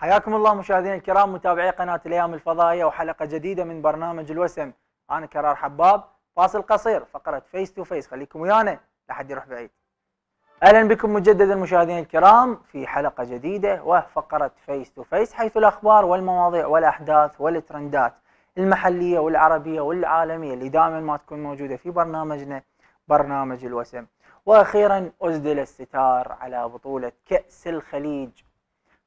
حياكم الله مشاهدينا الكرام متابعي قناة الأيام الفضائية وحلقة جديدة من برنامج الوسم أنا كرار حباب فاصل قصير فقرة فيس تو فيس خليكم ويانا لحد يروح بعيد أهلا بكم مجددا مشاهدينا الكرام في حلقة جديدة وفقرة فيس تو فيس حيث الأخبار والمواضيع والأحداث والترندات المحلية والعربية والعالمية اللي دائما ما تكون موجودة في برنامجنا برنامج الوسم وأخيرا أزدل الستار على بطولة كأس الخليج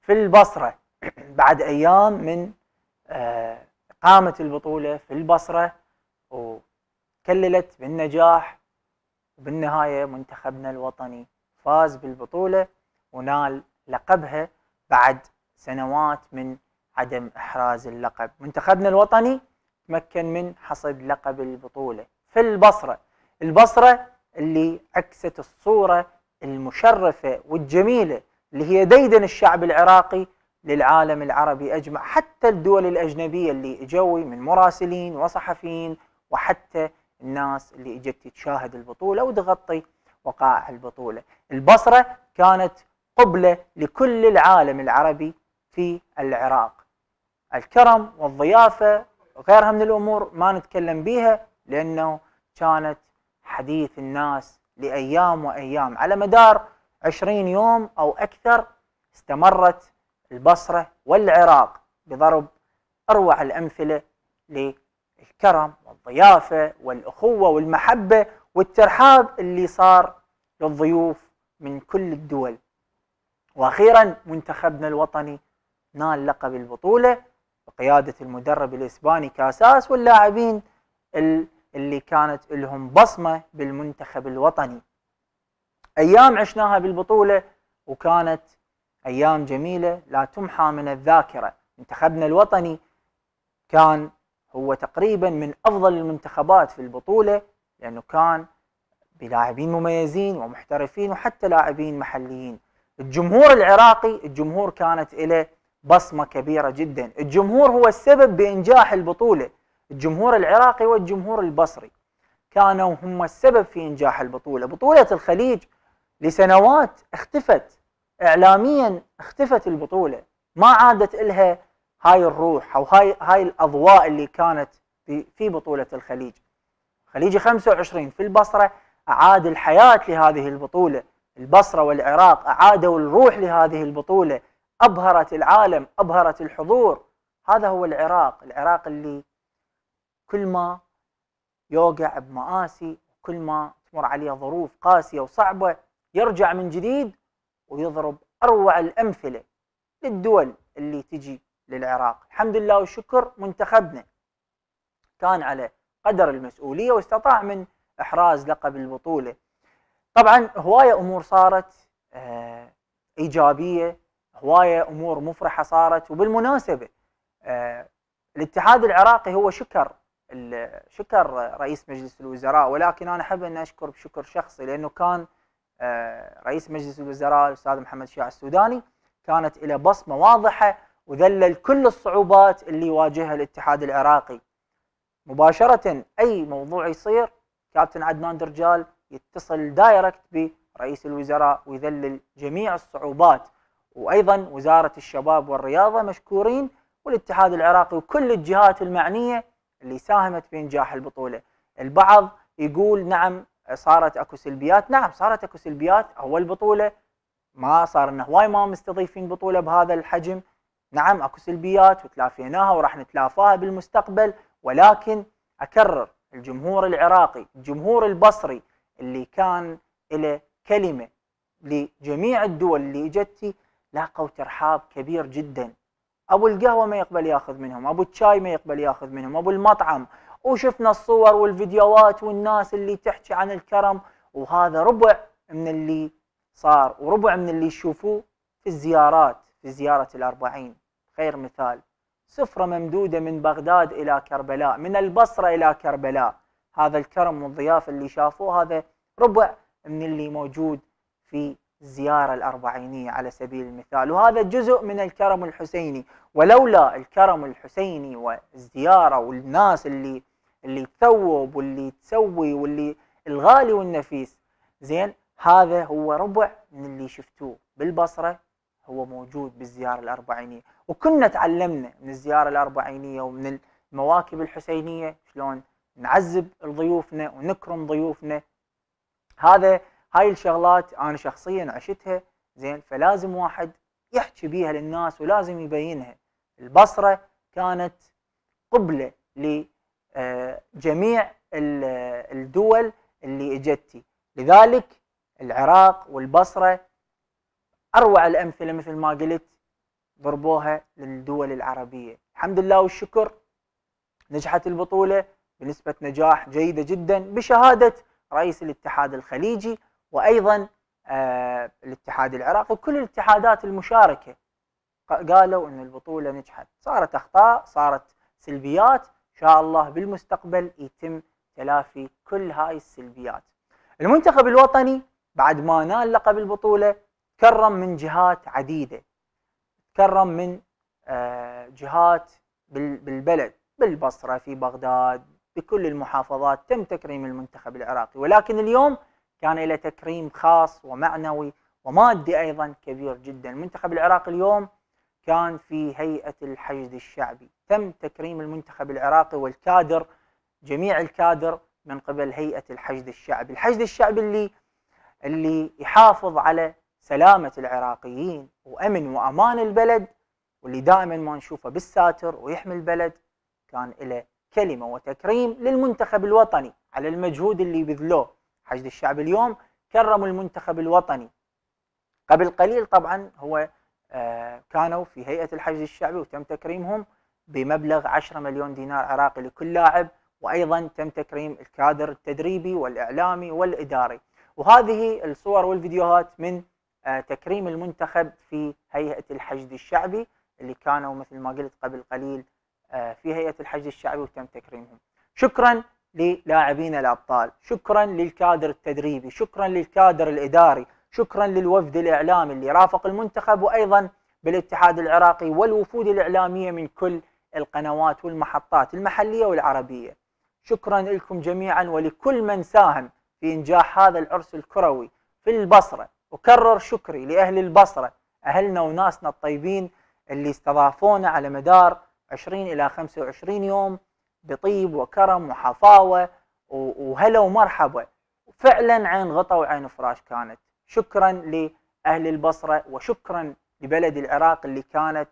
في البصرة بعد ايام من اقامه آه، البطوله في البصره وكللت بالنجاح وبالنهايه منتخبنا الوطني فاز بالبطوله ونال لقبها بعد سنوات من عدم احراز اللقب منتخبنا الوطني تمكن من حصد لقب البطوله في البصره البصره اللي عكست الصوره المشرفه والجميله اللي هي ديدن الشعب العراقي للعالم العربي اجمع حتى الدول الاجنبيه اللي جوي من مراسلين وصحفيين وحتى الناس اللي اجت تشاهد البطوله وتغطي وقائع البطوله. البصره كانت قبله لكل العالم العربي في العراق. الكرم والضيافه وغيرها من الامور ما نتكلم بها لانه كانت حديث الناس لايام وايام على مدار 20 يوم او اكثر استمرت البصرة والعراق بضرب أروع الأمثلة للكرم والضيافة والأخوة والمحبة والترحاب اللي صار للضيوف من كل الدول وأخيرا منتخبنا الوطني نال لقب البطولة بقيادة المدرب الإسباني كاساس واللاعبين اللي كانت لهم بصمة بالمنتخب الوطني أيام عشناها بالبطولة وكانت أيام جميلة لا تمحى من الذاكرة منتخبنا الوطني كان هو تقريبا من أفضل المنتخبات في البطولة لأنه كان بلاعبين مميزين ومحترفين وحتى لاعبين محليين الجمهور العراقي الجمهور كانت له بصمة كبيرة جدا الجمهور هو السبب بإنجاح البطولة الجمهور العراقي والجمهور البصري كانوا هم السبب في إنجاح البطولة بطولة الخليج لسنوات اختفت اعلاميا اختفت البطوله ما عادت لها هاي الروح او هاي هاي الاضواء اللي كانت في في بطوله الخليج خليجي 25 في البصره اعاد الحياه لهذه البطوله البصره والعراق اعادوا الروح لهذه البطوله ابهرت العالم ابهرت الحضور هذا هو العراق العراق اللي كل ما يوقع بمآسي كل ما تمر عليه ظروف قاسيه وصعبه يرجع من جديد ويضرب اروع الامثله للدول اللي تجي للعراق الحمد لله والشكر منتخبنا كان على قدر المسؤوليه واستطاع من احراز لقب البطوله طبعا هوايه امور صارت آه، ايجابيه هوايه امور مفرحه صارت وبالمناسبه آه، الاتحاد العراقي هو شكر شكر رئيس مجلس الوزراء ولكن انا احب ان اشكر بشكر شخصي لانه كان آه، رئيس مجلس الوزراء الاستاذ محمد شياع السوداني كانت الى بصمه واضحه وذلل كل الصعوبات اللي يواجهها الاتحاد العراقي مباشره اي موضوع يصير كابتن عدنان درجال يتصل دايركت برئيس الوزراء ويذلل جميع الصعوبات وايضا وزاره الشباب والرياضه مشكورين والاتحاد العراقي وكل الجهات المعنيه اللي ساهمت في نجاح البطوله البعض يقول نعم صارت اكو سلبيات نعم صارت اكو سلبيات اول بطوله ما صار انه هواي ما مستضيفين بطوله بهذا الحجم نعم اكو سلبيات وتلافيناها وراح نتلافاها بالمستقبل ولكن اكرر الجمهور العراقي الجمهور البصري اللي كان له كلمه لجميع الدول اللي اجتي لاقوا ترحاب كبير جدا ابو القهوه ما يقبل ياخذ منهم ابو الشاي ما يقبل ياخذ منهم ابو المطعم وشفنا الصور والفيديوهات والناس اللي تحكي عن الكرم وهذا ربع من اللي صار وربع من اللي يشوفوه في الزيارات في زيارة الأربعين خير مثال سفرة ممدودة من بغداد إلى كربلاء من البصرة إلى كربلاء هذا الكرم والضيافة اللي شافوه هذا ربع من اللي موجود في الزيارة الأربعينية على سبيل المثال وهذا جزء من الكرم الحسيني ولولا الكرم الحسيني والزيارة والناس اللي اللي يتثوب واللي تسوي واللي الغالي والنفيس زين هذا هو ربع من اللي شفتوه بالبصرة هو موجود بالزيارة الأربعينية وكنا تعلمنا من الزيارة الأربعينية ومن المواكب الحسينية شلون نعزب ضيوفنا ونكرم ضيوفنا هذا هاي الشغلات أنا شخصيا عشتها زين فلازم واحد يحكي بيها للناس ولازم يبينها البصرة كانت قبلة آه، جميع الدول اللي اجتي لذلك العراق والبصره اروع الامثله مثل ما قلت ضربوها للدول العربيه الحمد لله والشكر نجحت البطوله بنسبه نجاح جيده جدا بشهاده رئيس الاتحاد الخليجي وايضا آه، الاتحاد العراقي وكل الاتحادات المشاركه قالوا ان البطوله نجحت صارت اخطاء صارت سلبيات شاء الله بالمستقبل يتم تلافي كل هاي السلبيات المنتخب الوطني بعد ما نال لقب البطولة تكرم من جهات عديدة تكرم من آه، جهات بالبلد بالبصرة في بغداد بكل المحافظات تم تكريم المنتخب العراقي ولكن اليوم كان له تكريم خاص ومعنوي ومادي أيضا كبير جدا المنتخب العراقي اليوم كان في هيئة الحشد الشعبي تم تكريم المنتخب العراقي والكادر جميع الكادر من قبل هيئة الحشد الشعبي الحشد الشعبي اللي اللي يحافظ على سلامة العراقيين وأمن وأمان البلد واللي دائما ما نشوفه بالساتر ويحمي البلد كان له كلمة وتكريم للمنتخب الوطني على المجهود اللي بذلوه حشد الشعب اليوم كرموا المنتخب الوطني قبل قليل طبعا هو آه، كانوا في هيئه الحجز الشعبي وتم تكريمهم بمبلغ 10 مليون دينار عراقي لكل لاعب وايضا تم تكريم الكادر التدريبي والاعلامي والاداري وهذه الصور والفيديوهات من آه، تكريم المنتخب في هيئه الحشد الشعبي اللي كانوا مثل ما قلت قبل قليل آه، في هيئه الحشد الشعبي وتم تكريمهم. شكرا للاعبين الابطال، شكرا للكادر التدريبي، شكرا للكادر الاداري، شكرا للوفد الإعلامي اللي رافق المنتخب وأيضا بالاتحاد العراقي والوفود الإعلامية من كل القنوات والمحطات المحلية والعربية شكرا لكم جميعا ولكل من ساهم في إنجاح هذا العرس الكروي في البصرة وكرر شكري لأهل البصرة أهلنا وناسنا الطيبين اللي استضافونا على مدار 20 إلى 25 يوم بطيب وكرم وحفاوة وهلا ومرحبا فعلا عين غطا وعين فراش كانت شكرا لأهل البصرة وشكرا لبلد العراق اللي كانت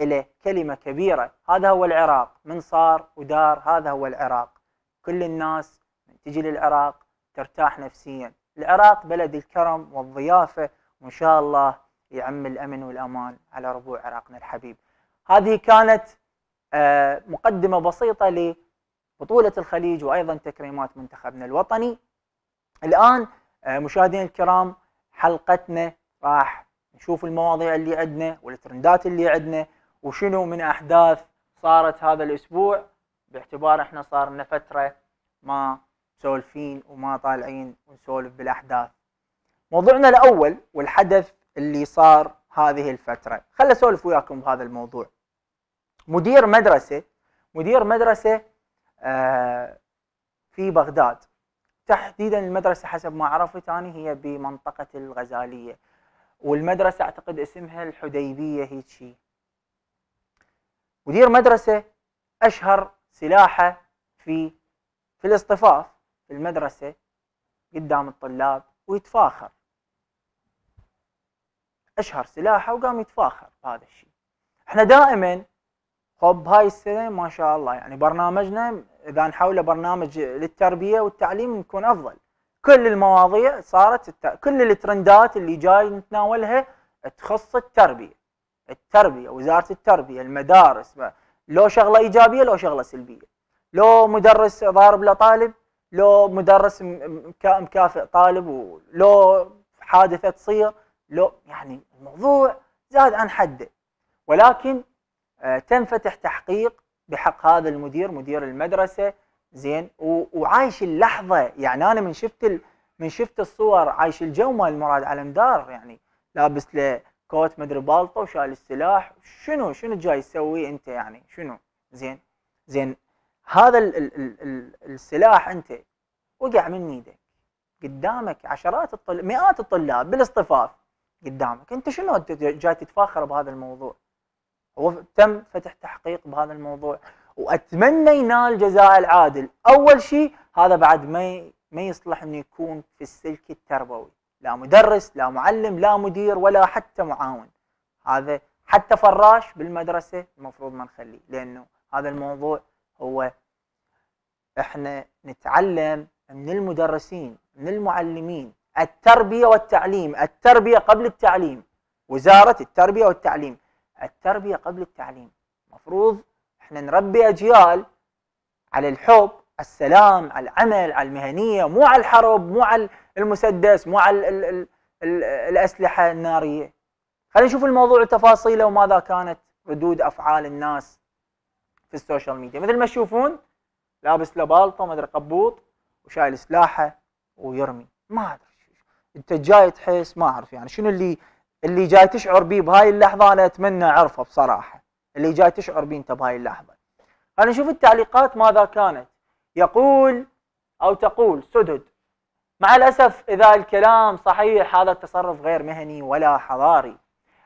له كلمة كبيرة هذا هو العراق من صار ودار هذا هو العراق كل الناس من تجي للعراق ترتاح نفسيا العراق بلد الكرم والضيافة وإن شاء الله يعم الأمن والأمان على ربوع عراقنا الحبيب هذه كانت آه، مقدمة بسيطة لبطولة الخليج وأيضا تكريمات منتخبنا الوطني الآن آه، مشاهدينا الكرام حلقتنا راح نشوف المواضيع اللي عندنا والترندات اللي عندنا وشنو من احداث صارت هذا الاسبوع باعتبار احنا صار لنا فتره ما مسولفين وما طالعين ونسولف بالاحداث. موضوعنا الاول والحدث اللي صار هذه الفتره، خل اسولف وياكم بهذا الموضوع. مدير مدرسه مدير مدرسه آه، في بغداد تحديدا المدرسه حسب ما عرفت انا هي بمنطقه الغزاليه والمدرسه اعتقد اسمها الحديبيه هيك شيء مدير مدرسه اشهر سلاحه في في الاصطفاف في المدرسه قدام الطلاب ويتفاخر اشهر سلاحه وقام يتفاخر بهذا الشيء احنا دائما خب هاي السنه ما شاء الله يعني برنامجنا اذا نحوله برنامج للتربيه والتعليم نكون افضل كل المواضيع صارت الت... كل الترندات اللي جاي نتناولها تخص التربيه التربيه وزاره التربيه المدارس لو شغله ايجابيه لو شغله سلبيه لو مدرس ضارب لطالب لو مدرس مكافئ طالب ولو حادثه تصير لو يعني الموضوع زاد عن حده ولكن آه، تنفتح تحقيق بحق هذا المدير مدير المدرسه زين وعايش اللحظه يعني انا من شفت من شفت الصور عايش الجو مال مراد علم دار يعني لابس له كوت مدري بالطه وشايل السلاح شنو شنو جاي تسوي انت يعني شنو زين زين هذا ال ال ال السلاح انت وقع من ايدك قدامك عشرات الطلاب مئات الطلاب بالاصطفاف قدامك انت شنو انت جاي تتفاخر بهذا الموضوع تم فتح تحقيق بهذا الموضوع واتمنى ينال جزاء العادل اول شيء هذا بعد ما ما يصلح انه يكون في السلك التربوي لا مدرس لا معلم لا مدير ولا حتى معاون هذا حتى فراش بالمدرسه المفروض ما نخليه لانه هذا الموضوع هو احنا نتعلم من المدرسين من المعلمين التربيه والتعليم التربيه قبل التعليم وزاره التربيه والتعليم التربيه قبل التعليم المفروض احنا نربي اجيال على الحب السلام على العمل على المهنيه مو على الحرب مو على المسدس مو على الـ الـ الـ الاسلحه الناريه خلينا نشوف الموضوع تفاصيله وماذا كانت ردود افعال الناس في السوشيال ميديا مثل ما تشوفون لابس له بالطه ما ادري قبوط وشايل سلاحه ويرمي ما ادري انت جاي تحس ما اعرف يعني شنو اللي اللي جاي تشعر بيه بهاي اللحظه انا اتمنى اعرفه بصراحه اللي جاي تشعر بيه انت بهاي اللحظه انا نشوف التعليقات ماذا كانت يقول او تقول سدد مع الاسف اذا الكلام صحيح هذا التصرف غير مهني ولا حضاري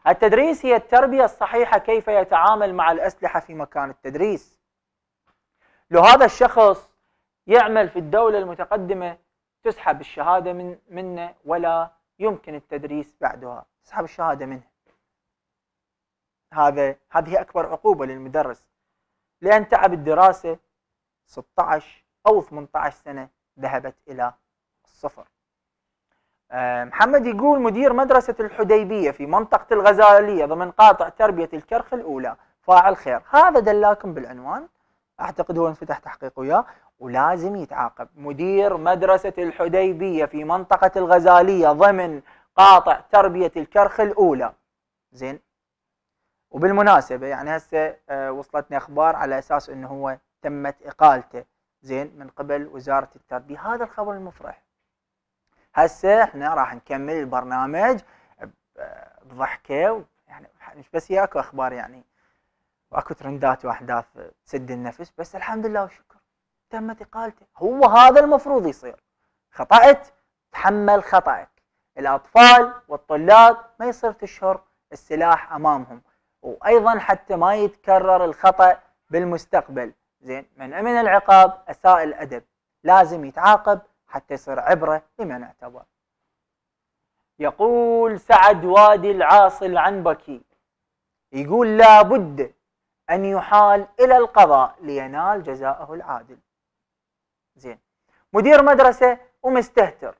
التدريس هي التربيه الصحيحه كيف يتعامل مع الاسلحه في مكان التدريس لو هذا الشخص يعمل في الدوله المتقدمه تسحب الشهاده من منه ولا يمكن التدريس بعدها تسحب الشهادة منه هذا هذه أكبر عقوبة للمدرس لأن تعب الدراسة 16 أو 18 سنة ذهبت إلى الصفر آه، محمد يقول مدير مدرسة الحديبية في منطقة الغزالية ضمن قاطع تربية الكرخ الأولى فاعل خير هذا دلاكم بالعنوان أعتقد هو انفتح تحقيق وياه ولازم يتعاقب مدير مدرسة الحديبية في منطقة الغزالية ضمن قاطع تربية الكرخ الأولى زين وبالمناسبة يعني هسه آه، وصلتني أخبار على أساس أنه هو تمت إقالته زين من قبل وزارة التربية هذا الخبر المفرح هسه احنا راح نكمل البرنامج بضحكة يعني مش بس هي اكو أخبار يعني واكو ترندات وأحداث تسد النفس بس الحمد لله وشكرا تمت اقالته هو هذا المفروض يصير خطأت تحمل خطأك الأطفال والطلاب ما يصير تشهر السلاح أمامهم وأيضا حتى ما يتكرر الخطأ بالمستقبل زين من أمن العقاب أساء الأدب لازم يتعاقب حتى يصير عبرة لمن اعتبر يقول سعد وادي العاصي العنبكي يقول لابد أن يحال إلى القضاء لينال جزاءه العادل زين مدير مدرسه ومستهتر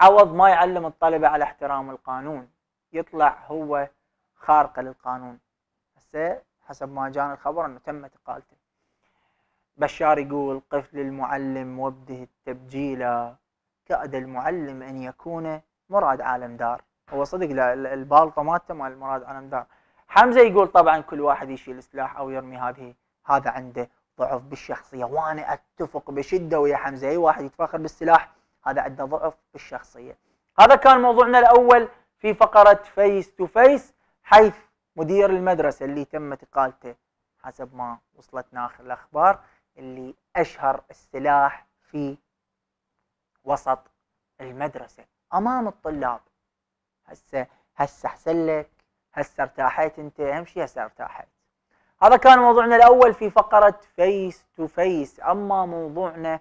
عوض ما يعلم الطلبه على احترام القانون يطلع هو خارقه للقانون هسه حسب ما جانا الخبر انه تمت اقالته بشار يقول قف للمعلم وابده التبجيلا كاد المعلم ان يكون مراد عالم دار هو صدق البالطه مالته مال مراد عالم دار حمزه يقول طبعا كل واحد يشيل سلاح او يرمي هذه هذا عنده ضعف بالشخصيه وانا اتفق بشده ويا حمزه اي واحد يتفاخر بالسلاح هذا عنده ضعف بالشخصيه هذا كان موضوعنا الاول في فقره فيس تو فيس حيث مدير المدرسه اللي تم اقالته حسب ما وصلتنا اخر الاخبار اللي اشهر السلاح في وسط المدرسه امام الطلاب هسه هسه احسن لك هسه ارتاحت انت اهم شيء هسه ارتاحت هذا كان موضوعنا الاول في فقره فيس تو فيس اما موضوعنا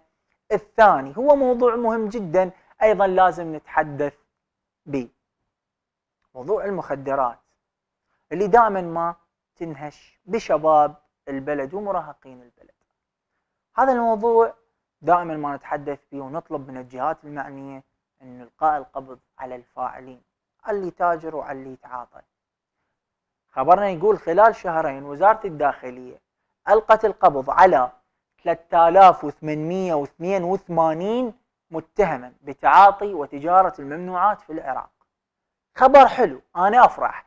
الثاني هو موضوع مهم جدا ايضا لازم نتحدث به موضوع المخدرات اللي دائما ما تنهش بشباب البلد ومراهقين البلد هذا الموضوع دائما ما نتحدث فيه ونطلب من الجهات المعنيه ان القاء القبض على الفاعلين على اللي تاجر وعلى اللي يتعاطى خبرنا يقول خلال شهرين وزارة الداخلية ألقت القبض على 3882 متهما بتعاطي وتجارة الممنوعات في العراق خبر حلو أنا أفرح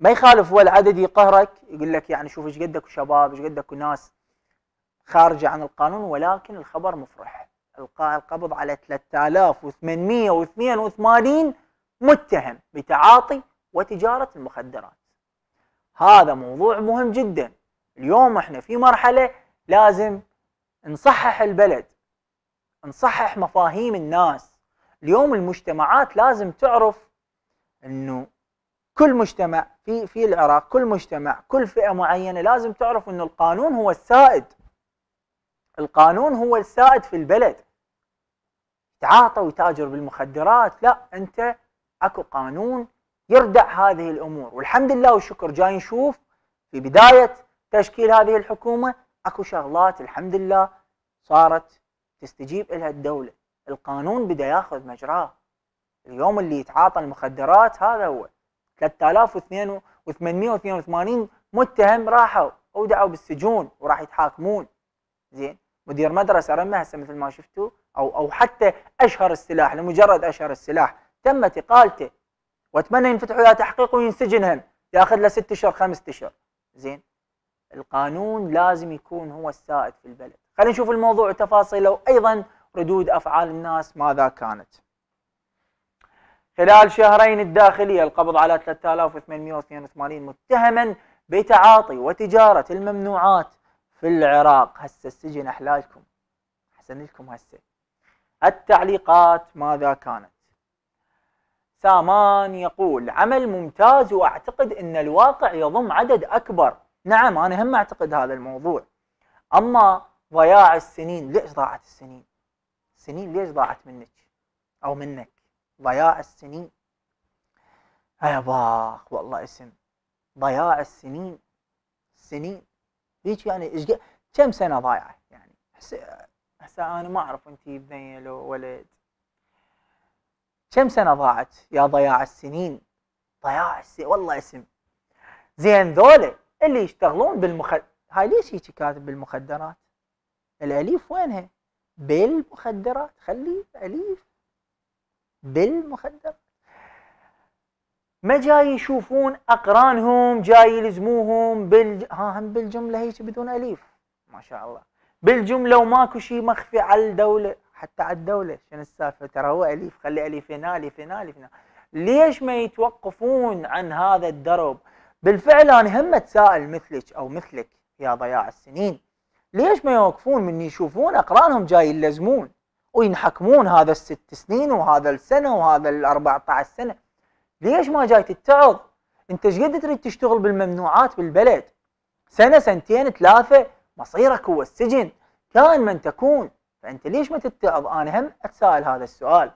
ما يخالف ولا عدد يقهرك يقول لك يعني شوف ايش قدك شباب ايش قدك ناس خارجة عن القانون ولكن الخبر مفرح القاء القبض على 3882 متهم بتعاطي وتجارة المخدرات هذا موضوع مهم جدا اليوم احنا في مرحلة لازم نصحح البلد نصحح مفاهيم الناس اليوم المجتمعات لازم تعرف انه كل مجتمع في في العراق كل مجتمع كل فئة معينة لازم تعرف انه القانون هو السائد القانون هو السائد في البلد تعاطى وتاجر بالمخدرات لا انت اكو قانون يردع هذه الامور والحمد لله والشكر جاي نشوف في بدايه تشكيل هذه الحكومه اكو شغلات الحمد لله صارت تستجيب لها الدوله القانون بدا ياخذ مجراه اليوم اللي يتعاطى المخدرات هذا هو 3882 متهم راحوا اودعوا بالسجون وراح يتحاكمون زين مدير مدرسه رمى هسه مثل ما شفتوا او او حتى اشهر السلاح لمجرد اشهر السلاح تم اقالته واتمنى ينفتحوا لها تحقيق وينسجنهم ياخذ له ست اشهر خمس اشهر زين القانون لازم يكون هو السائد في البلد خلينا نشوف الموضوع وتفاصيله وايضا ردود افعال الناس ماذا كانت خلال شهرين الداخليه القبض على 3882 متهما بتعاطي وتجاره الممنوعات في العراق هسه السجن احلالكم احسن لكم هسه التعليقات ماذا كانت سامان يقول عمل ممتاز واعتقد ان الواقع يضم عدد اكبر نعم انا هم اعتقد هذا الموضوع اما ضياع السنين ليش ضاعت السنين السنين ليش ضاعت منك او منك ضياع السنين يا باخ والله اسم ضياع السنين السنين هيك يعني ايش كم سنه ضايعه يعني هسه انا ما اعرف انت بنيه لو ولد كم سنه ضاعت يا ضياع السنين ضياع السنين والله اسم زين ذولا اللي يشتغلون بالمخد هاي ليش هيك كاتب بالمخدرات الاليف وينها بالمخدرات خلي اليف بالمخدرات ما جاي يشوفون اقرانهم جاي يلزموهم بال ها هم بالجمله هيك بدون اليف ما شاء الله بالجمله وماكو شيء مخفي على الدوله حتى على الدوله شنو السالفه ترى هو اليف خلي اليف هنا اليف هنا اليف هنا ليش ما يتوقفون عن هذا الدرب بالفعل انا هم اتساءل مثلك او مثلك يا ضياع السنين ليش ما يوقفون من يشوفون اقرانهم جاي يلزمون وينحكمون هذا الست سنين وهذا السنه وهذا ال 14 سنه ليش ما جاي تتعظ انت ايش قد تريد تشتغل بالممنوعات بالبلد سنه سنتين ثلاثه مصيرك هو السجن كان من تكون فانت ليش ما تتعظ انا هم اتساءل هذا السؤال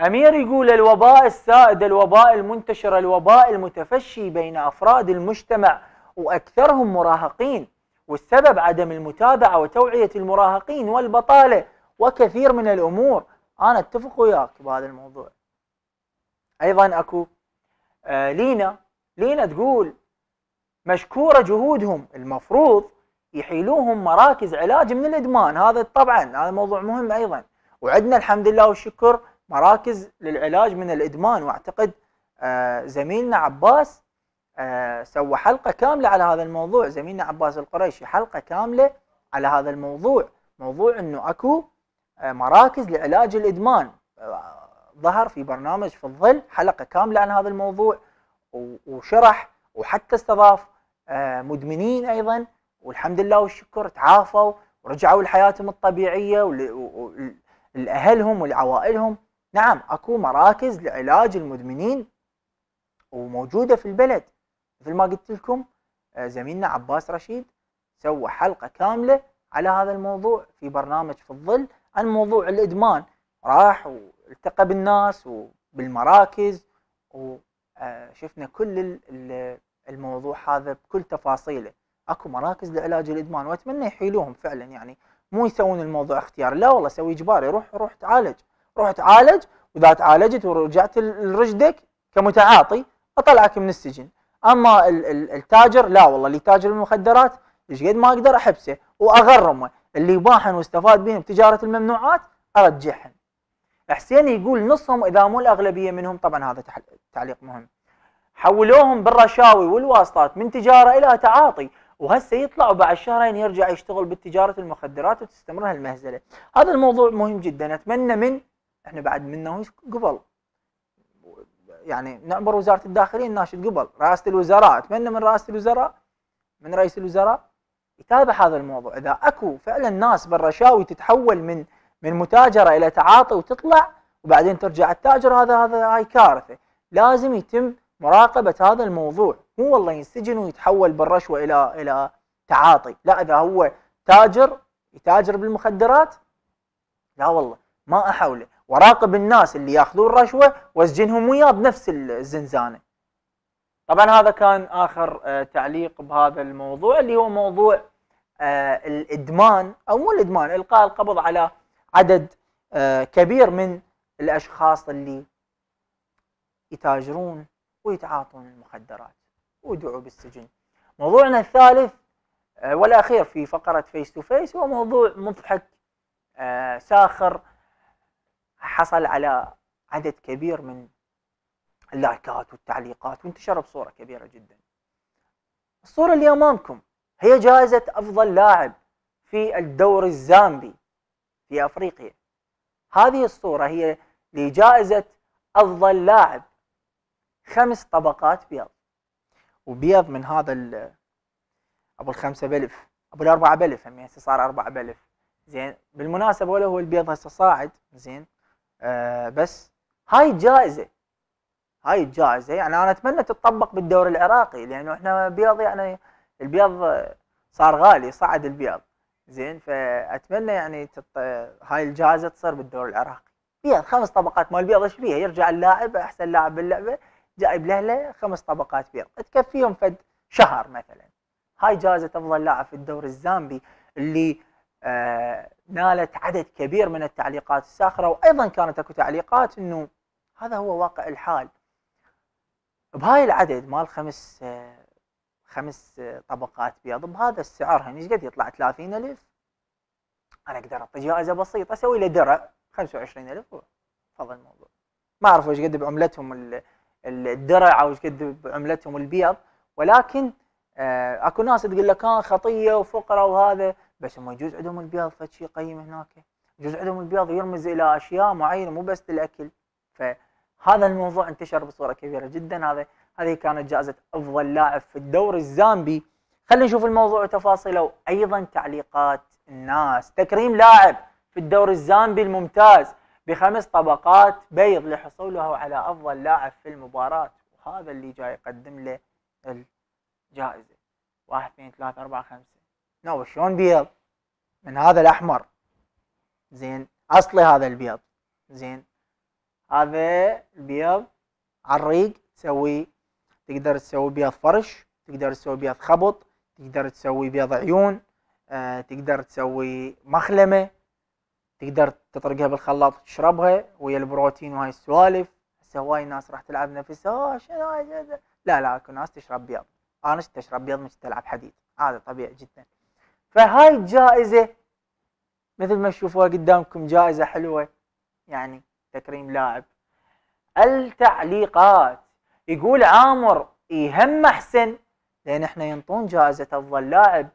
امير يقول الوباء السائد الوباء المنتشر الوباء المتفشي بين افراد المجتمع واكثرهم مراهقين والسبب عدم المتابعه وتوعيه المراهقين والبطاله وكثير من الامور انا اتفق وياك بهذا الموضوع ايضا اكو آه لينا لينا تقول مشكوره جهودهم المفروض يحيلوهم مراكز علاج من الادمان هذا طبعا هذا موضوع مهم ايضا وعندنا الحمد لله والشكر مراكز للعلاج من الادمان واعتقد آه زميلنا عباس آه سوى حلقه كامله على هذا الموضوع زميلنا عباس القريشي حلقه كامله على هذا الموضوع موضوع انه اكو آه مراكز لعلاج الادمان آه، ظهر في برنامج في الظل حلقه كامله عن هذا الموضوع وشرح وحتى استضاف آه، مدمنين ايضا والحمد لله والشكر تعافوا ورجعوا لحياتهم الطبيعيه ولاهلهم ولعوائلهم نعم اكو مراكز لعلاج المدمنين وموجوده في البلد مثل ما قلت لكم آه، زميلنا عباس رشيد سوى حلقه كامله على هذا الموضوع في برنامج في الظل عن موضوع الادمان راح والتقى بالناس وبالمراكز وشفنا آه، كل الموضوع هذا بكل تفاصيله اكو مراكز لعلاج الادمان واتمنى يحيلوهم فعلا يعني مو يسوون الموضوع اختياري لا والله سوي اجباري روح روح تعالج روح تعالج واذا تعالجت ورجعت لرشدك كمتعاطي اطلعك من السجن اما التاجر لا والله اللي تاجر المخدرات ايش قد ما اقدر احبسه واغرمه اللي باحن واستفاد بهم تجاره الممنوعات ارجعهم حسين يقول نصهم اذا مو الاغلبيه منهم طبعا هذا تعليق مهم حولوهم بالرشاوي والواسطات من تجاره الى تعاطي وهسه يطلع وبعد شهرين يرجع يشتغل بتجاره المخدرات وتستمر هالمهزله هذا الموضوع مهم جدا اتمنى من احنا بعد منه قبل يعني نعبر وزاره الداخليه ناشد قبل رئاسه الوزراء اتمنى من رئاسه الوزراء من رئيس الوزراء يتابع هذا الموضوع اذا اكو فعلا ناس بالرشاوي تتحول من من متاجره الى تعاطي وتطلع وبعدين ترجع التاجر هذا هذا هاي كارثه لازم يتم مراقبه هذا الموضوع مو والله ينسجن ويتحول بالرشوه الى الى تعاطي لا اذا هو تاجر يتاجر بالمخدرات لا والله ما احوله وراقب الناس اللي ياخذون رشوه واسجنهم وياه بنفس الزنزانه طبعا هذا كان اخر آه، تعليق بهذا الموضوع اللي هو موضوع آه، الادمان او مو الادمان القاء القبض على عدد آه، كبير من الاشخاص اللي يتاجرون ويتعاطون المخدرات ودعوا بالسجن موضوعنا الثالث آه، والأخير في فقرة فيس تو فيس هو موضوع مضحك آه، ساخر حصل على عدد كبير من اللايكات والتعليقات وانتشر بصورة كبيرة جدا الصورة اللي أمامكم هي جائزة أفضل لاعب في الدور الزامبي في أفريقيا هذه الصورة هي لجائزة أفضل لاعب خمس طبقات بيض وبيض من هذا ابو الخمسه بلف ابو الاربعه بلف هم هسه صار اربعه بلف زين بالمناسبه ولا هو البيض هسه صاعد زين آه بس هاي الجائزه هاي الجائزه يعني انا اتمنى تطبق بالدوري العراقي لانه احنا بيض يعني البيض صار غالي صعد البيض زين فاتمنى يعني تط... هاي الجائزه تصير بالدوري العراقي بيض خمس طبقات مال بيض ايش بيها يرجع اللاعب احسن لاعب باللعبه جايب له خمس طبقات بيض تكفيهم فد شهر مثلا هاي جائزة أفضل لاعب في الدوري الزامبي اللي آه نالت عدد كبير من التعليقات الساخرة وأيضا كانت أكو تعليقات أنه هذا هو واقع الحال بهاي العدد مال خمس آه خمس آه طبقات بيض بهذا السعر هم ايش قد يطلع 30000 أنا أقدر أعطي جائزة بسيطة أسوي له درع 25000 فضل الموضوع ما أعرف ايش قد بعملتهم الدرع او الكذب بعملتهم البيض ولكن آه، اكو ناس تقول لك كان آه، خطيه وفقره وهذا بس هم يجوز عندهم البيض فشي قيم هناك يجوز عندهم البيض يرمز الى اشياء معينه مو بس للاكل فهذا الموضوع انتشر بصوره كبيره جدا هذا هذه كانت جائزه افضل لاعب في الدوري الزامبي خلينا نشوف الموضوع وتفاصيله وايضا تعليقات الناس تكريم لاعب في الدوري الزامبي الممتاز بخمس طبقات بيض لحصوله على أفضل لاعب في المباراة وهذا اللي جاي يقدم له الجائزة واحد اثنين ثلاثة أربعة خمسة نو شلون بيض من هذا الأحمر زين أصلي هذا البيض زين هذا البيض على الريق تسوي تقدر تسوي بيض فرش تقدر تسوي بيض خبط تقدر تسوي بيض عيون آه، تقدر تسوي مخلمة تقدر تطرقها بالخلاط تشربها ويا البروتين وهاي السوالف هسه هواي ناس راح تلعب نفسها اه شنو هاي لا لا اكو ناس تشرب بيض انا شفت اشرب بيض مش تلعب حديد هذا طبيعي جدا فهاي الجائزه مثل ما تشوفوها قدامكم جائزه حلوه يعني تكريم لاعب التعليقات يقول عامر يهم إيه، احسن لان احنا ينطون جائزه افضل لاعب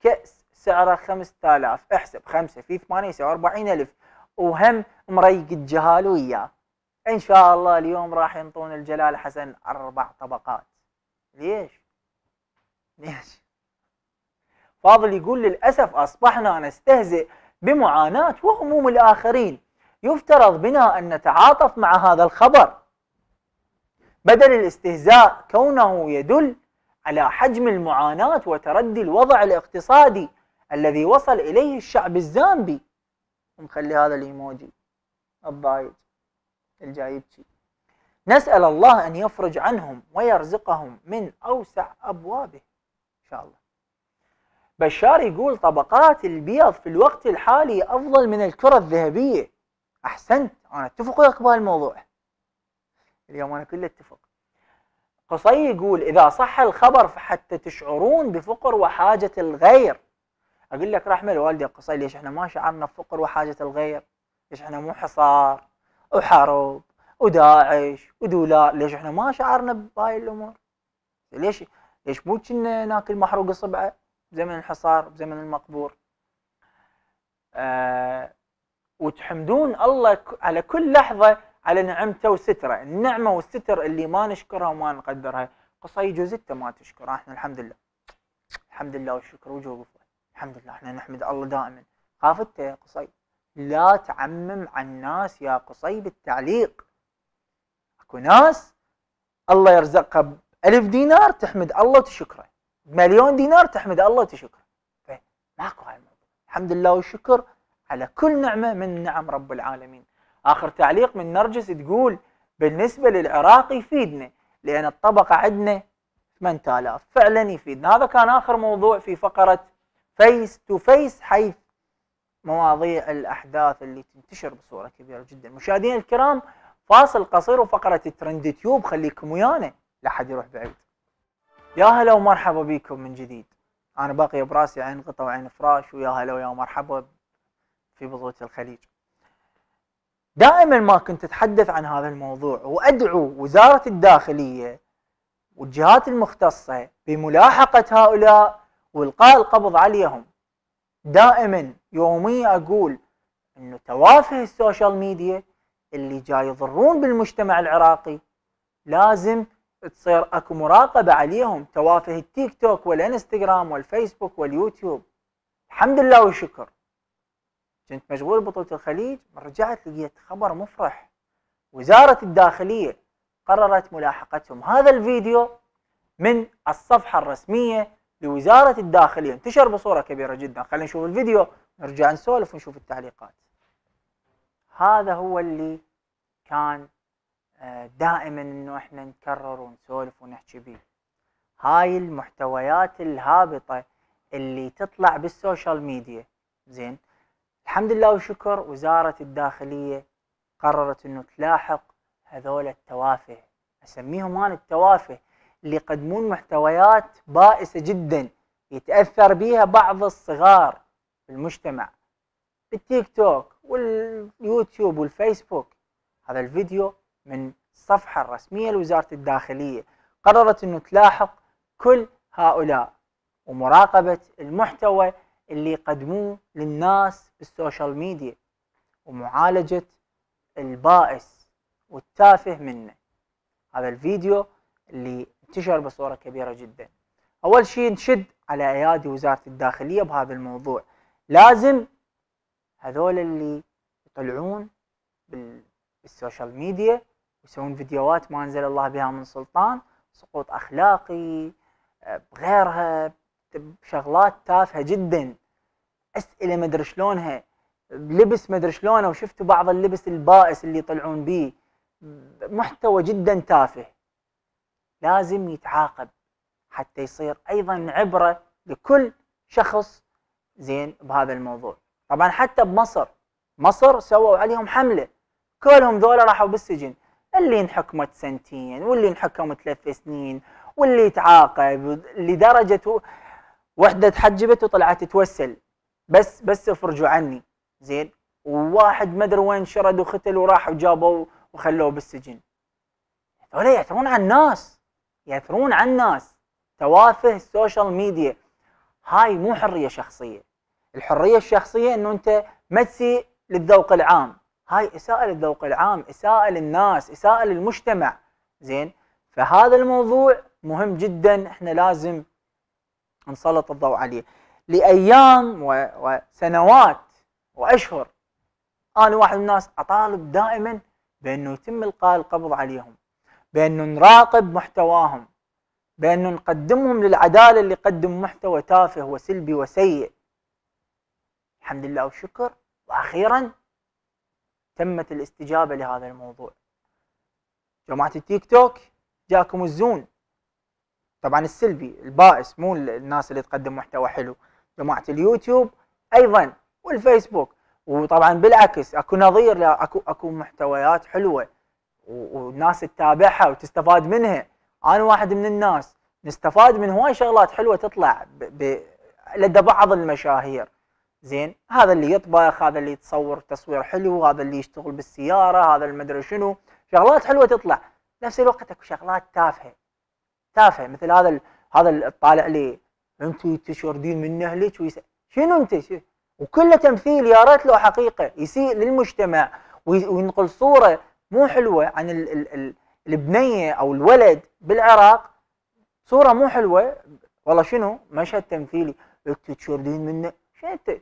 كاس سعره 5000 احسب 5 في 8 يساوي 40000 وهم مريق الجهال وياه ان شاء الله اليوم راح ينطون الجلال حسن اربع طبقات ليش ليش فاضل يقول للاسف اصبحنا نستهزئ بمعاناه وهموم الاخرين يفترض بنا ان نتعاطف مع هذا الخبر بدل الاستهزاء كونه يدل على حجم المعاناة وتردي الوضع الاقتصادي الذي وصل إليه الشعب الزامبي نخلي هذا الإيموجي الضايج الجاي يبكي نسأل الله أن يفرج عنهم ويرزقهم من أوسع أبوابه إن شاء الله بشار يقول طبقات البيض في الوقت الحالي أفضل من الكرة الذهبية أحسنت أنا أتفق وياك بهالموضوع اليوم أنا كله أتفق قصي يقول إذا صح الخبر فحتى تشعرون بفقر وحاجة الغير اقول لك رحمه لوالدي القصي ليش احنا ما شعرنا بفقر وحاجه الغير ليش احنا مو حصار وحرب وداعش ودولار ليش احنا ما شعرنا بهاي الامور ليش ليش مو كنا ناكل محروق صبعه بزمن الحصار بزمن المقبور آه وتحمدون الله على كل لحظه على نعمته وستره النعمه والستر اللي ما نشكرها وما نقدرها قصي جوزته ما تشكرها احنا الحمد لله الحمد لله والشكر وجوه الحمد لله احنا نحمد الله دائما خافت يا قصي لا تعمم عن الناس يا قصي بالتعليق اكو ناس الله يرزقها بألف دينار تحمد الله وتشكره بمليون دينار تحمد الله وتشكره ماكو هاي الموضوع الحمد لله والشكر على كل نعمة من نعم رب العالمين آخر تعليق من نرجس تقول بالنسبة للعراق يفيدنا لأن الطبقة عندنا 8000 فعلا يفيدنا هذا كان آخر موضوع في فقرة فيس تو فيس حيث مواضيع الأحداث اللي تنتشر بصورة كبيرة جدا مشاهدينا الكرام فاصل قصير وفقرة ترند تيوب خليكم ويانا لا حد يروح بعيد يا هلا ومرحبا بكم من جديد انا باقي براسي عين غطا وعين فراش ويا هلا ويا مرحبا في بطولة الخليج دائما ما كنت اتحدث عن هذا الموضوع وادعو وزارة الداخلية والجهات المختصة بملاحقة هؤلاء والقاء القبض عليهم دائما يوميا اقول انه توافه السوشيال ميديا اللي جاي يضرون بالمجتمع العراقي لازم تصير اكو مراقبه عليهم توافه التيك توك والانستغرام والفيسبوك واليوتيوب الحمد لله والشكر كنت مشغول ببطوله الخليج رجعت لقيت خبر مفرح وزاره الداخليه قررت ملاحقتهم هذا الفيديو من الصفحه الرسميه لوزارة الداخلية انتشر بصورة كبيرة جدا خلينا نشوف الفيديو نرجع نسولف ونشوف التعليقات هذا هو اللي كان آه، دائما انه احنا نكرر ونسولف ونحكي به هاي المحتويات الهابطة اللي تطلع بالسوشيال ميديا زين الحمد لله وشكر وزارة الداخلية قررت انه تلاحق هذول التوافه اسميهم انا التوافه اللي يقدمون محتويات بائسة جدا يتأثر بها بعض الصغار في المجتمع بالتيك توك واليوتيوب والفيسبوك هذا الفيديو من الصفحة الرسمية لوزارة الداخلية قررت أنه تلاحق كل هؤلاء ومراقبة المحتوى اللي يقدموه للناس بالسوشيال ميديا ومعالجة البائس والتافه منه هذا الفيديو اللي انتشر بصورة كبيرة جدا أول شيء نشد على أيادي وزارة الداخلية بهذا الموضوع لازم هذول اللي يطلعون بالسوشيال ميديا يسوون فيديوهات ما أنزل الله بها من سلطان سقوط أخلاقي بغيرها بشغلات تافهة جدا أسئلة مدري شلونها بلبس مدري شلونه وشفتوا بعض اللبس البائس اللي يطلعون به محتوى جدا تافه لازم يتعاقب حتى يصير ايضا عبره لكل شخص زين بهذا الموضوع طبعا حتى بمصر مصر سووا عليهم حمله كلهم ذولا راحوا بالسجن اللي انحكمت سنتين واللي انحكموا ثلاث سنين واللي تعاقب لدرجه وحده تحجبت وطلعت تتوسل بس بس افرجوا عني زين وواحد ما ادري وين شرد وختل وراح وجابوا وخلوه بالسجن هذول يعترون على الناس يأثرون على الناس توافه السوشيال ميديا هاي مو حرية شخصية الحرية الشخصية انه انت ما تسيء للذوق العام هاي اساءة للذوق العام اساءة للناس اساءة للمجتمع زين فهذا الموضوع مهم جدا احنا لازم نسلط الضوء عليه لايام وسنوات واشهر انا واحد من الناس اطالب دائما بانه يتم القاء القبض عليهم بأن نراقب محتواهم بأن نقدمهم للعدالة اللي يقدم محتوى تافه وسلبي وسيء الحمد لله والشكر وأخيرا تمت الاستجابة لهذا الموضوع جماعة التيك توك جاكم الزون طبعا السلبي البائس مو الناس اللي تقدم محتوى حلو جماعة اليوتيوب أيضا والفيسبوك وطبعا بالعكس اكو نظير لا اكو اكو محتويات حلوه والناس تتابعها وتستفاد منها انا واحد من الناس نستفاد من هواي شغلات حلوه تطلع ب... ب... لدى بعض المشاهير زين هذا اللي يطبخ هذا اللي يتصور تصوير حلو هذا اللي يشتغل بالسياره هذا المدري شنو شغلات حلوه تطلع نفس الوقت اكو شغلات تافهه تافهه مثل هذا ال... هذا الطالع لي انت تشردين من اهلك ويس... شنو انت وكله تمثيل يا ريت لو حقيقه يسيء للمجتمع وينقل صوره مو حلوه عن ال ال ال البنيه او الولد بالعراق صوره مو حلوه والله شنو مشهد تمثيلي انت تشردين منه شنو انت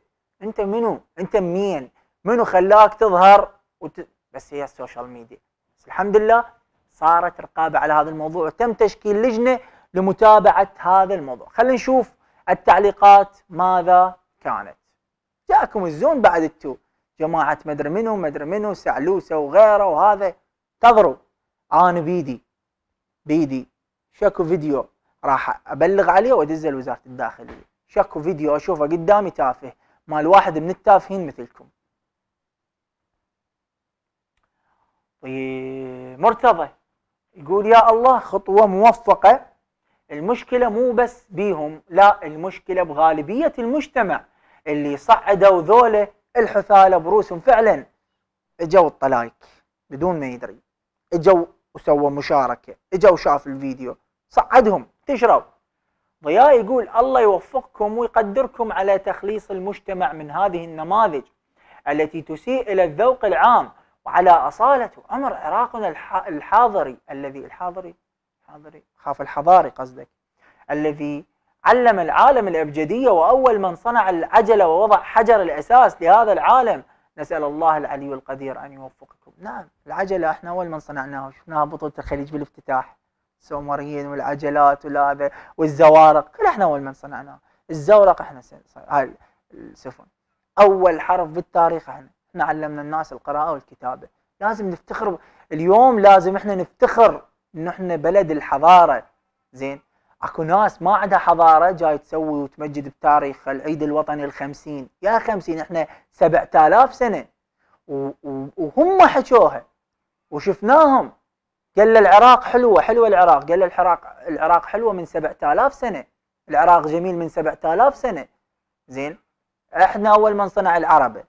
انت منو انت مين منو خلاك تظهر وت... بس هي السوشيال ميديا بس الحمد لله صارت رقابه على هذا الموضوع وتم تشكيل لجنه لمتابعه هذا الموضوع خلينا نشوف التعليقات ماذا كانت جاءكم الزون بعد التو جماعه مدري منو مدري منو سعلوسه وغيره وهذا انتظروا انا بيدي بيدي شكو فيديو راح ابلغ عليه وادزه لوزاره الداخليه شكو فيديو اشوفه قدامي تافه مال واحد من التافهين مثلكم طيب، مرتضى يقول يا الله خطوه موفقه المشكله مو بس بيهم لا المشكله بغالبيه المجتمع اللي صعدوا ذوله الحثاله بروسهم فعلا اجوا الطلايك بدون ما يدري اجوا وسوى مشاركه اجوا وشاف الفيديو صعدهم تشرب ضياء يقول الله يوفقكم ويقدركم على تخليص المجتمع من هذه النماذج التي تسيء الى الذوق العام وعلى اصاله امر عراقنا الحاضري الذي الحاضري حاضري خاف الحضاري قصدك الذي علم العالم الأبجدية وأول من صنع العجلة ووضع حجر الأساس لهذا العالم نسأل الله العلي القدير أن يوفقكم نعم العجلة احنا أول من صنعناها شفناها بطولة الخليج بالافتتاح السومريين والعجلات وهذا والزوارق كل احنا أول من صنعناها الزورق احنا هاي السفن أول حرف بالتاريخ احنا احنا علمنا الناس القراءة والكتابة لازم نفتخر اليوم لازم احنا نفتخر ان احنا بلد الحضارة زين اكو ناس ما عندها حضاره جاي تسوي وتمجد بتاريخ العيد الوطني الخمسين يا خمسين احنا سبعة آلاف سنة وهم حكوها وشفناهم قال العراق حلوة حلوة العراق قال العراق العراق حلوة من سبعة آلاف سنة العراق جميل من سبعة آلاف سنة زين احنا اول من صنع العربة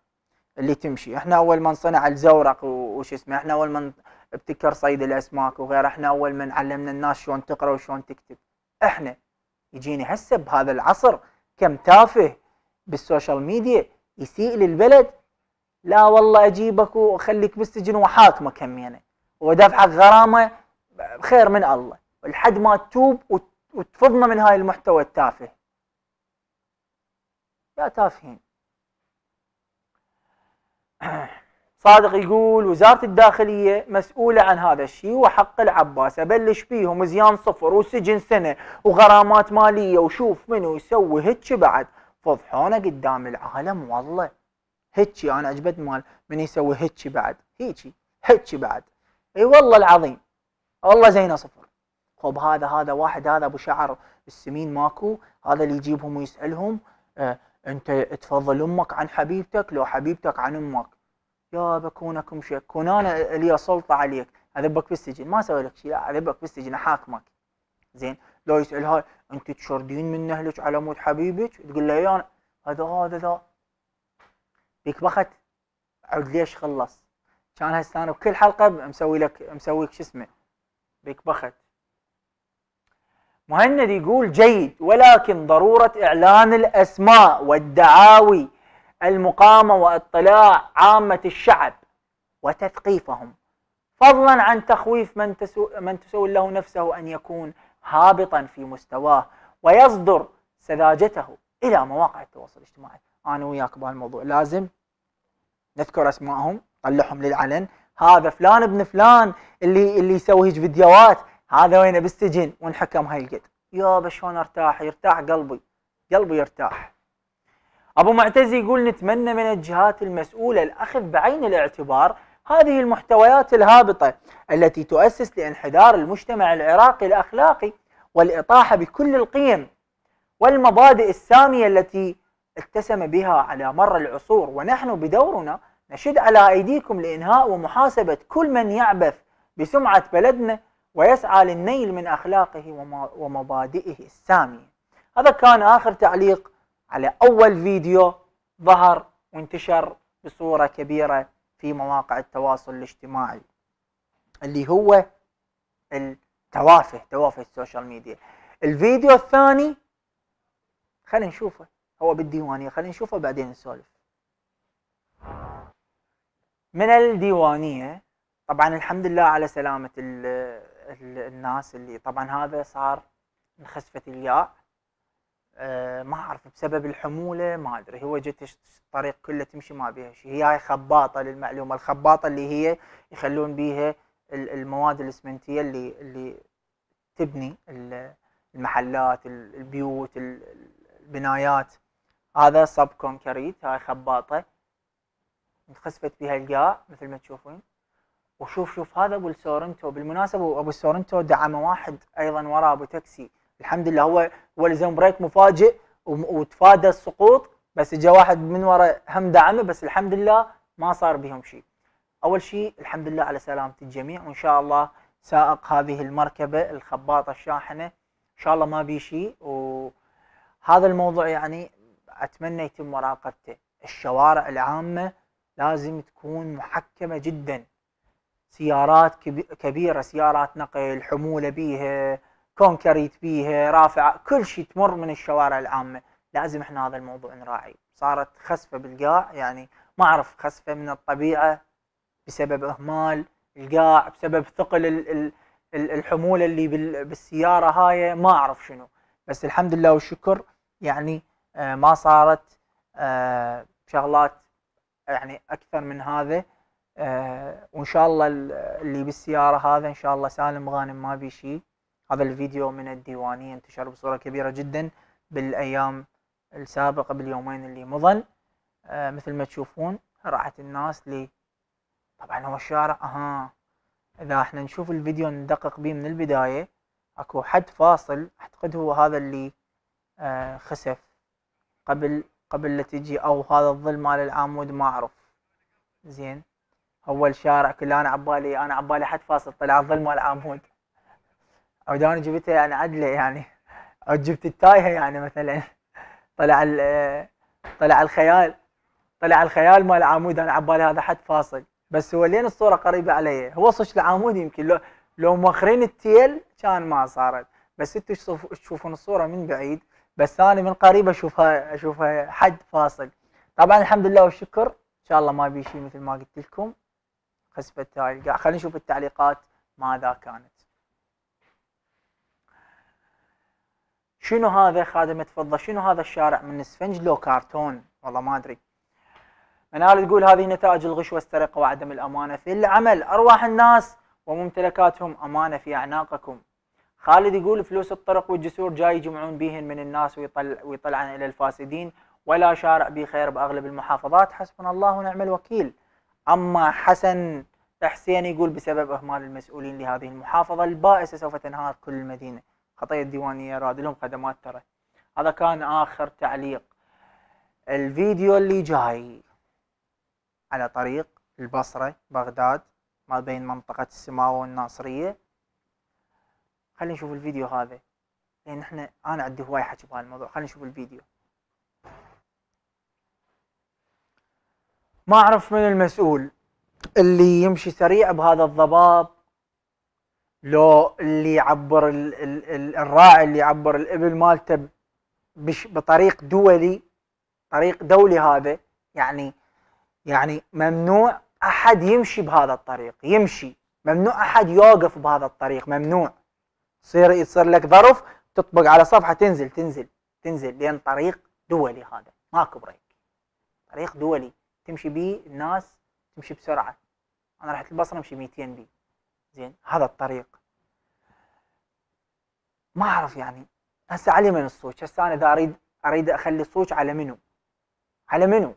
اللي تمشي احنا اول من صنع الزورق وش اسمه احنا اول من ابتكر صيد الاسماك وغيره احنا اول من علمنا الناس شلون تقرا وشلون تكتب احنا يجيني هسه بهذا العصر كم تافه بالسوشيال ميديا يسيء للبلد لا والله اجيبك واخليك بالسجن واحاكمك همينه يعني. وادفعك غرامه خير من الله لحد ما تتوب وتفضنا من هاي المحتوى التافه يا تافهين صادق يقول وزارة الداخلية مسؤولة عن هذا الشيء وحق العباس أبلش بيهم زيان صفر وسجن سنة وغرامات مالية وشوف منو يسوي هيك بعد فضحونا قدام العالم والله هيك أنا أجبد مال من يسوي هيك بعد هيك هيك بعد اي والله العظيم والله زينه صفر خب طيب هذا هذا واحد هذا ابو شعر السمين ماكو هذا اللي يجيبهم ويسالهم آه انت تفضل امك عن حبيبتك لو حبيبتك عن امك يا بكونكم شيء كون انا لي سلطه عليك اذبك بالسجن ما اسوي لك شيء لا اذبك بالسجن احاكمك زين لو يسال هاي انت تشردين من اهلك على موت حبيبك تقول له يا هذا هذا ذا بيك بخت عود ليش خلص كان هسه انا بكل حلقه مسوي لك مسويك شو اسمه بيك بخت مهند يقول جيد ولكن ضرورة إعلان الأسماء والدعاوي المقامة واطلاع عامة الشعب وتثقيفهم فضلا عن تخويف من تسو من تسول له نفسه أن يكون هابطا في مستواه ويصدر سذاجته إلى مواقع التواصل الاجتماعي أنا وياك بهالموضوع لازم نذكر أسمائهم طلعهم للعلن هذا فلان ابن فلان اللي اللي يسوي هيج فيديوهات هذا وينه بالسجن وانحكم هاي القد يابا شلون ارتاح يرتاح قلبي قلبي يرتاح أبو معتز يقول نتمنى من الجهات المسؤولة الأخذ بعين الاعتبار هذه المحتويات الهابطة التي تؤسس لانحدار المجتمع العراقي الأخلاقي والإطاحة بكل القيم والمبادئ السامية التي اتسم بها على مر العصور ونحن بدورنا نشد على أيديكم لإنهاء ومحاسبة كل من يعبث بسمعة بلدنا ويسعى للنيل من أخلاقه ومبادئه السامية هذا كان آخر تعليق على أول فيديو ظهر وانتشر بصورة كبيرة في مواقع التواصل الاجتماعي اللي هو التوافه توافه السوشيال ميديا الفيديو الثاني خلينا نشوفه هو بالديوانية خلينا نشوفه بعدين نسولف من الديوانية طبعا الحمد لله على سلامة الـ الـ الناس اللي طبعا هذا صار من خسفة الياء آه، ما اعرف بسبب الحموله ما ادري هو جت الطريق كله تمشي ما بيها شيء هي هاي خباطه للمعلومه الخباطه اللي هي يخلون بيها المواد الاسمنتيه اللي اللي تبني المحلات البيوت البنايات هذا صب كونكريت هاي خباطه انخسفت بها القاع مثل ما تشوفون وشوف شوف هذا ابو السورنتو بالمناسبه ابو السورنتو دعم واحد ايضا وراه ابو تاكسي الحمد لله هو هو لزم بريك مفاجئ وتفادى السقوط بس جاء واحد من وراء هم دعمه بس الحمد لله ما صار بهم شيء اول شيء الحمد لله على سلامه الجميع وان شاء الله سائق هذه المركبه الخباطه الشاحنه ان شاء الله ما بي شيء وهذا الموضوع يعني اتمنى يتم مراقبته الشوارع العامه لازم تكون محكمه جدا سيارات كبيره سيارات نقل حموله بيها كونكريت بيها رافعة كل شيء تمر من الشوارع العامه لازم احنا هذا الموضوع نراعي صارت خسفه بالقاع يعني ما اعرف خسفه من الطبيعه بسبب اهمال القاع بسبب ثقل الحموله اللي بالسياره هاي ما اعرف شنو بس الحمد لله والشكر يعني آه، ما صارت آه، شغلات يعني اكثر من هذا آه، وان شاء الله اللي بالسياره هذا ان شاء الله سالم غانم ما بي شيء هذا الفيديو من الديوانية انتشر بصورة كبيرة جدا بالأيام السابقة باليومين اللي مضل آه مثل ما تشوفون راحت الناس لي طبعا هو الشارع اها اذا احنا نشوف الفيديو ندقق بيه من البداية اكو حد فاصل اعتقد هو هذا اللي آه خسف قبل قبل لا تجي او هذا الظل مال العمود ما اعرف زين هو الشارع كله انا عبالي انا عبالي حد فاصل طلع الظل مال العمود او انا جبتها يعني عدله يعني او جبت التايهه يعني مثلا طلع طلع الخيال طلع الخيال مال العمود انا عبالي هذا حد فاصل بس هو لين الصوره قريبه علي هو صش العمود يمكن لو لو مخرين التيل كان ما صارت بس انتم تشوفون الصوره من بعيد بس انا من قريب اشوفها اشوفها حد فاصل طبعا الحمد لله والشكر ان شاء الله ما بي شيء مثل ما قلت لكم خسبه هاي خلينا نشوف التعليقات ماذا كانت شنو هذا خادمة فضة شنو هذا الشارع من اسفنج لو كرتون والله ما أدري منال تقول هذه نتائج الغش والسرقة وعدم الأمانة في العمل أرواح الناس وممتلكاتهم أمانة في أعناقكم خالد يقول فلوس الطرق والجسور جاي يجمعون بهن من الناس ويطلع ويطلعن إلى الفاسدين ولا شارع بخير بأغلب المحافظات حسبنا الله ونعم الوكيل أما حسن حسين يقول بسبب إهمال المسؤولين لهذه المحافظة البائسة سوف تنهار كل المدينة خطيه الديوانيه راد لهم خدمات ترى هذا كان اخر تعليق الفيديو اللي جاي على طريق البصره بغداد ما بين منطقه السماوه والناصريه خلينا نشوف الفيديو هذا لان احنا انا عندي هواي حكي بهالموضوع خلينا نشوف الفيديو ما اعرف من المسؤول اللي يمشي سريع بهذا الضباب لو اللي يعبر الـ الـ الـ الراعي اللي يعبر الابل مالته بطريق دولي طريق دولي هذا يعني يعني ممنوع احد يمشي بهذا الطريق يمشي ممنوع احد يوقف بهذا الطريق ممنوع يصير يصير لك ظرف تطبق على صفحه تنزل تنزل تنزل لان طريق دولي هذا ماكو بريك طريق دولي تمشي به الناس تمشي بسرعه انا رحت البصره امشي 200 بيه زين هذا الطريق ما اعرف يعني هسه علي من الصوت هسه انا اذا اريد اريد اخلي الصوت على منو؟ على منو؟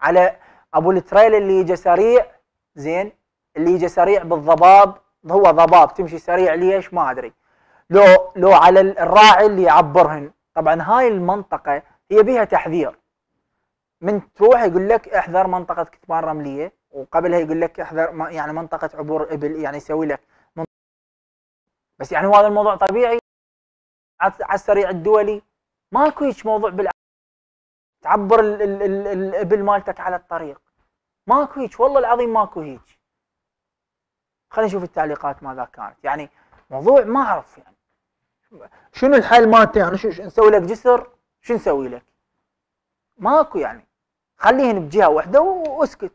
على ابو التريل اللي يجي سريع زين اللي يجي سريع بالضباب هو ضباب تمشي سريع ليش ما ادري لو لو على الراعي اللي يعبرهن طبعا هاي المنطقه هي بها تحذير من تروح يقول لك احذر منطقه كتمان رمليه وقبلها يقول لك احذر يعني منطقه عبور الابل يعني يسوي لك بس يعني هذا الموضوع طبيعي على السريع الدولي ماكو هيك موضوع بال تعبر ال ال ال الابل مالتك على الطريق ماكو هيك والله العظيم ماكو هيك خلينا نشوف التعليقات ماذا كانت يعني موضوع ما اعرف يعني شنو الحل مالته يعني شو نسوي لك جسر شو نسوي لك ماكو يعني خليهن بجهه واحده واسكت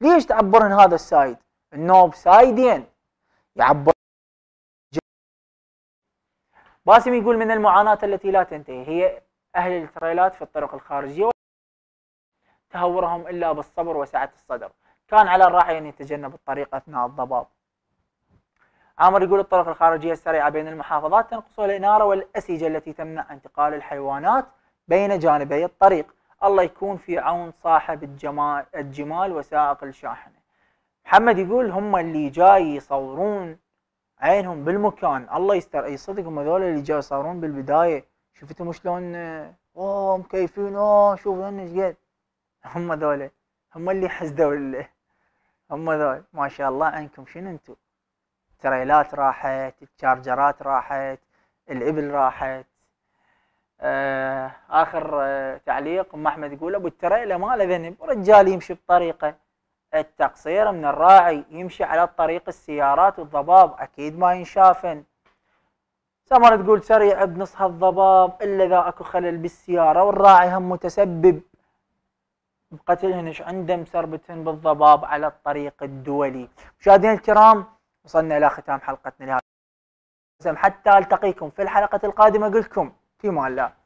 ليش تعبرن هذا السايد النوب سايدين يعبر باسم يقول من المعاناة التي لا تنتهي هي أهل التريلات في الطرق الخارجية تهورهم إلا بالصبر وسعة الصدر كان على الراعي أن يتجنب الطريق أثناء الضباب عامر يقول الطرق الخارجية السريعة بين المحافظات تنقصها الإنارة والأسيجة التي تمنع انتقال الحيوانات بين جانبي الطريق الله يكون في عون صاحب الجمال, الجمال وسائق الشاحنة محمد يقول هم اللي جاي يصورون عينهم بالمكان الله يستر اي صدق هم هذول اللي جاي يصورون بالبداية شفتهم شلون اوه مكيفين اوه شوف ايش قد هم ذولا هم اللي حزدوا هم ذول ما شاء الله عنكم شنو انتم تريلات راحت الشارجرات راحت الابل راحت آه، اخر آه، تعليق ام احمد يقول ابو التريله ما له ذنب رجال يمشي بطريقه التقصير من الراعي يمشي على طريق السيارات والضباب اكيد ما ينشافن سمر تقول سريع بنص هالضباب الا اذا اكو خلل بالسياره والراعي هم متسبب بقتلهن ايش عنده مسربتهن بالضباب على الطريق الدولي مشاهدينا الكرام وصلنا الى ختام حلقتنا لهذا حتى التقيكم في الحلقه القادمه اقول لكم في معلقه